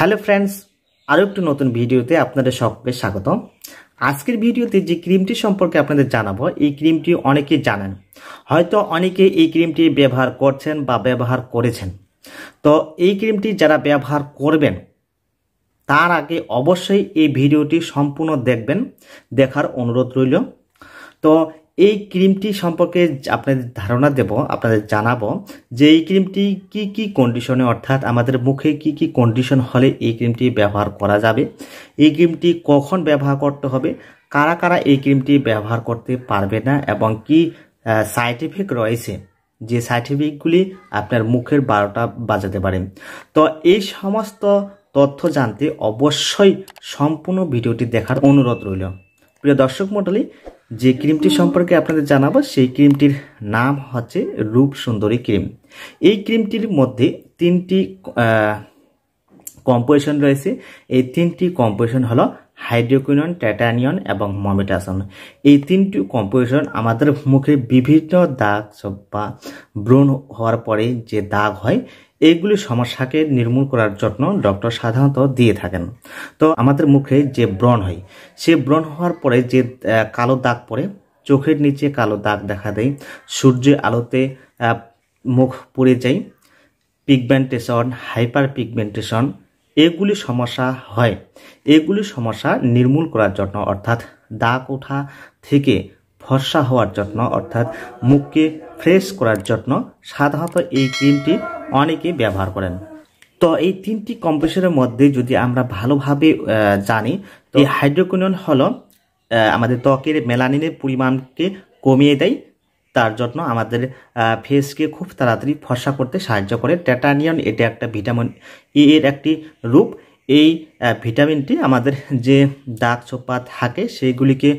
hello friends আরও একটি নতুন ভিডিওতে আপনাদের সকলকে স্বাগত আজকের ভিডিওতে যে ক্রিমটি সম্পর্কে আপনাদের জানাবো এই ক্রিমটি অনেকে জানেন হয়তো অনেকে এই ক্রিমটি ব্যবহার করছেন বা ব্যবহার করেছেন তো এই ক্রিমটি যারা ব্যবহার করবেন তার আগে অবশ্যই এই ভিডিওটি সম্পূর্ণ দেখবেন দেখার অনুরোধ রইল তো এই ক্রিমটি সম্পর্কে আপনাদের ধারণা দেব আপনাদের জানাবো যে এই ক্রিমটি কি কি কন্ডিশনে অর্থাৎ আমাদের মুখে কি কি কন্ডিশন হলে এই ক্রিমটি ব্যবহার করা যাবে এই ক্রিমটি কখন ব্যবহার করতে হবে কারা কারা এই ক্রিমটি ব্যবহার করতে পারবে না এবং কি এফেক্ট রয়েছে যে সাইড এফেক্টগুলি আপনার মুখের বারোটা বাজাতে পারে তো এই সমস্ত তথ্য জানতে অবশ্যই সম্পূর্ণ ভিডিওটি দেখার অনুরোধ রইল প্রিয় দর্শক মণ্ডলী যে ক্রিমটি সম্পর্কে আপনাদের জানাবো সেই ক্রিমটির নাম হচ্ছে রূপ সুন্দরী ক্রিম এই ক্রিমটির মধ্যে তিনটি কম্পোজিশন রয়েছে এই তিনটি কম্পোজিশন হলো হাইড্রোকুইনন ট্যাটানিয়ন এবং মমিটাসন এই তিনটি কম্পোজিশন আমাদের মুখে বিভিন্ন দাগ বা ব্রণ হওয়ার পরে যে দাগ হয় এইগুলি সমস্যাকে নির্মূল করার জন্য ডক্টর সাধারণত দিয়ে থাকেন তো আমাদের মুখে যে ব্রণ হয় সে ব্রণ হওয়ার পরে যে কালো দাগ পড়ে চোখের নিচে কালো দাগ দেখা দেয় সূর্যের আলোতে মুখ পড়ে যায় পিগমেন্টেশন হাইপার পিগমেন্টেশন এগুলি সমস্যা হয় এগুলি সমস্যা নির্মূল করার জন্য অর্থাৎ দাগ ওঠা থেকে ফর্সা হওয়ার জন্য অর্থাৎ মুখকে ফ্রেশ করার জন্য সাধারণত এই ক্রিমটি অনেকে ব্যবহার করেন তো এই তিনটি কম্প্রেসরের মধ্যে যদি আমরা ভালোভাবে জানি তো হাইড্রোকোনিয়ন হলো আমাদের ত্বকের মেলানিনের পরিমাণকে কমিয়ে দেয় তার জন্য আমাদের ফেসকে খুব তাড়াতাড়ি ফসা করতে সাহায্য করে ট্যাটানিয়ন এটা একটা ভিটামিন ই e এর একটি রূপ এই ভিটামিনটি আমাদের যে দাগ ছোপা থাকে সেইগুলিকে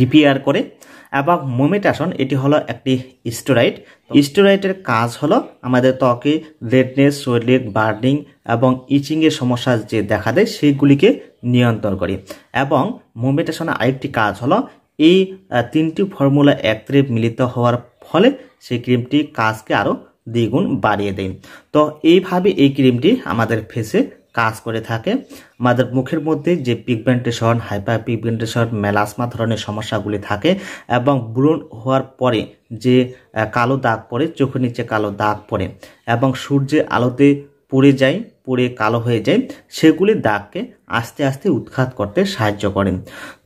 রিপেয়ার করে এবং মোমেটাসন এটি হলো একটি স্টোরাইড স্টোরাইটের কাজ হলো আমাদের ত্বকে রেডনেস সোয়েলিক বার্নিং এবং ইচিংয়ের সমস্যা যে দেখা দেয় সেইগুলিকে নিয়ন্ত্রণ করে এবং মোমেটাসনের আরেকটি কাজ হলো এই তিনটি ফর্মুলা একত্রে মিলিত হওয়ার ফলে সেই ক্রিমটি কাজকে আরও দ্বিগুণ বাড়িয়ে দেয় তো এইভাবে এই ক্রিমটি আমাদের ফেসে কাজ করে থাকে আমাদের মুখের মধ্যে যে পিগমেন্টেশন হাইপার পিগমেন্টেশন মেলাসমা ধরনের সমস্যাগুলি থাকে এবং ব্রণ হওয়ার পরে যে কালো দাগ পড়ে চোখের নিচে কালো দাগ পড়ে এবং সূর্যের আলোতে পড়ে যায় পড়ে কালো হয়ে যায় সেগুলি দাগকে আস্তে আস্তে উৎখাত করতে সাহায্য করেন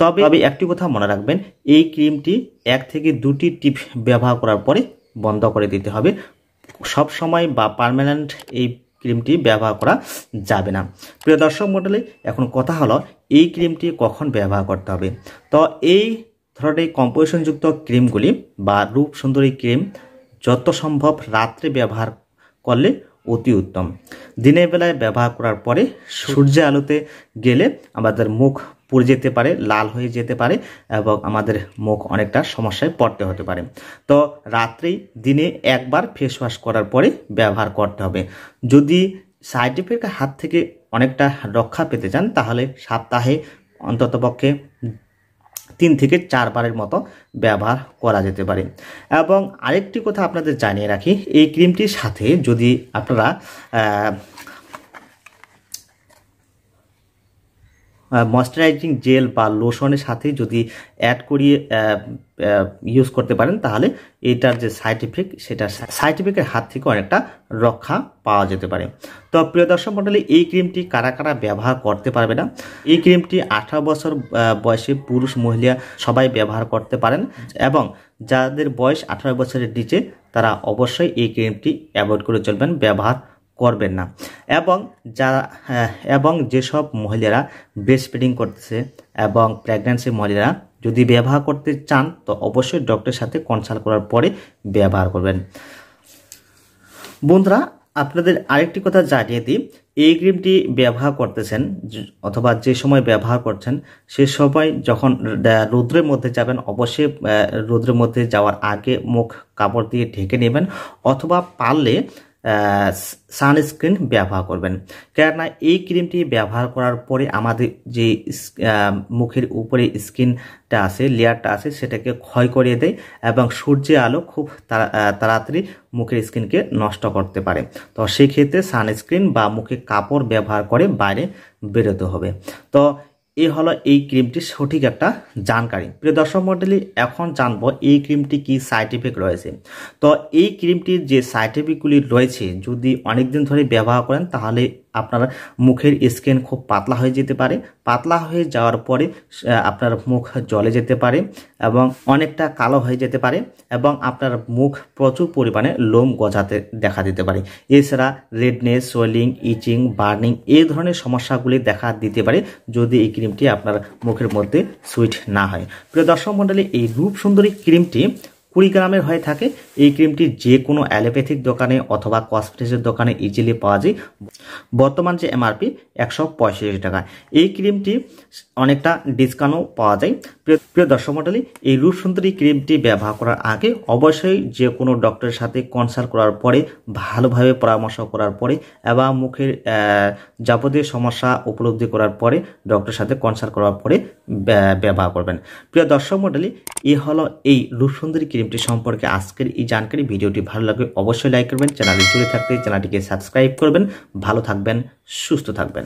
তবে তবে একটি কথা মনে রাখবেন এই ক্রিমটি এক থেকে দুটি টিপ ব্যবহার করার পরে বন্ধ করে দিতে হবে সব সময় বা পারমানেন্ট এই ক্রিমটি ব্যবহার করা যাবে না প্রিয় দর্শক মডেলে এখন কথা হলো এই ক্রিমটি কখন ব্যবহার করতে হবে তো এই ধরনের কম্পোজিশনযুক্ত ক্রিমগুলি বা রূপ সুন্দরী ক্রিম যত সম্ভব রাত্রে ব্যবহার করলে অতি উত্তম দিনের বেলায় ব্যবহার করার পরে সূর্যের আলোতে গেলে আমাদের মুখ পড়ে যেতে পারে লাল হয়ে যেতে পারে এবং আমাদের মুখ অনেকটা সমস্যায় পড়তে হতে পারে তো রাত্রেই দিনে একবার ফেস ওয়াশ করার পরে ব্যবহার করতে হবে যদি সাইড এফেক্টের হাত থেকে অনেকটা রক্ষা পেতে চান তাহলে সপ্তাহে অন্ততপক্ষে তিন থেকে চারবারের মতো ব্যবহার করা যেতে পারে এবং আরেকটি কথা আপনাদের জানিয়ে রাখি এই ক্রিমটির সাথে যদি আপনারা মশ্চারাইজিং জেল বা লোশনের সাথে যদি অ্যাড করিয়ে ইউজ করতে পারেন তাহলে এটার যে সাইড ইফেক্ট সেটা সাইড ইফেক্টের হাত থেকে অনেকটা রক্ষা পাওয়া যেতে পারে তো প্রিয় দর্শক মণ্ডলী এই ক্রিমটি কারা কারা ব্যবহার করতে পারবে না এই ক্রিমটি আঠারো বছর বয়সে পুরুষ মহিলা সবাই ব্যবহার করতে পারেন এবং যাদের বয়স আঠারো বছরের নিচে তারা অবশ্যই এই ক্রিমটি অ্যাভয়েড করে চলবেন ব্যবহার করবেন না এবং যারা হ্যাঁ, এবং যেসব মহিলারা ব্রেস্ট ফিডিং করতেছে এবং প্রেগন্যান্সি মহিলারা যদি ব্যবহার করতে চান তো অবশ্যই ডক্টরের সাথে কনসাল্ট করার পরে ব্যবহার করবেন বন্ধুরা আপনাদের আরেকটি কথা জানিয়ে দিই এই ক্রিমটি ব্যবহার করতেছেন অথবা যে সময় ব্যবহার করছেন সে সময় যখন রৌদ্রের মধ্যে যাবেন অবশ্যই রৌদ্রের মধ্যে যাওয়ার আগে মুখ কাপড় দিয়ে ঢেকে নেবেন অথবা পারলে সানস্ক্রিন ব্যবহার করবেন কেননা এই ক্রিমটি ব্যবহার করার পরে আমাদের যে মুখের উপরে স্কিনটা আছে লেয়ারটা আছে সেটাকে ক্ষয় করিয়ে দেয় এবং সূর্যের আলো খুব তাড়াতাড়ি মুখের স্কিনকে নষ্ট করতে পারে তো সেক্ষেত্রে সানস্ক্রিন বা মুখে কাপড় ব্যবহার করে বাইরে বেরোতে হবে তো এ হলো এই ক্রিমটির সঠিক একটা জানকারি প্রিয় দর্শক মন্ডলী এখন জানবো এই ক্রিমটি কি সাইড এফেক্ট রয়েছে তো এই ক্রিমটির যে সাইড এফেক্টগুলি রয়েছে যদি অনেকদিন ধরে ব্যবহার করেন তাহলে আপনার মুখের স্কিন খুব পাতলা হয়ে যেতে পারে পাতলা হয়ে যাওয়ার পরে আপনার মুখ জলে যেতে পারে এবং অনেকটা কালো হয়ে যেতে পারে এবং আপনার মুখ প্রচুর পরিমাণে লোম গজাতে দেখা দিতে পারে এছাড়া রেডনেস সোয়েলিং ইচিং বার্নিং এই ধরনের সমস্যাগুলি দেখা দিতে পারে যদি এই ক্রিমটি আপনার মুখের মধ্যে সুইট না হয় প্রিয় দর্শক মণ্ডলী এই রূপ সুন্দরী ক্রিমটি কুড়ি গ্রামের হয়ে থাকে এই ক্রিমটি যে কোনো অ্যালোপ্যাথিক দোকানে অথবা কসমেটিক্সের দোকানে ইজিলি পাওয়া যায় বর্তমান যে এমআরপি একশো টাকা এই ক্রিমটি অনেকটা ডিসকাউন্টও পাওয়া যায় প্রিয় দর্শক মণ্ডলী এই রূপসুন্দরী ক্রিমটি ব্যবহার করার আগে অবশ্যই যে কোনো ডক্টরের সাথে কনসাল্ট করার পরে ভালোভাবে পরামর্শ করার পরে এবং মুখের যাবতীয় সমস্যা উপলব্ধি করার পরে ডক্টরের সাথে কনসাল্ট করার পরে ব্যবহার করবেন প্রিয় দর্শকমণ্ডলী মণ্ডলী এ হলো এই রূপসুন্দরী ক্রিম গেমটি সম্পর্কে আজকের এই জানকারি ভিডিওটি ভালো লাগবে অবশ্যই লাইক করবেন চ্যানেলে জুড়ে থাকতে চ্যানেলটিকে সাবস্ক্রাইব করবেন ভালো থাকবেন সুস্থ থাকবেন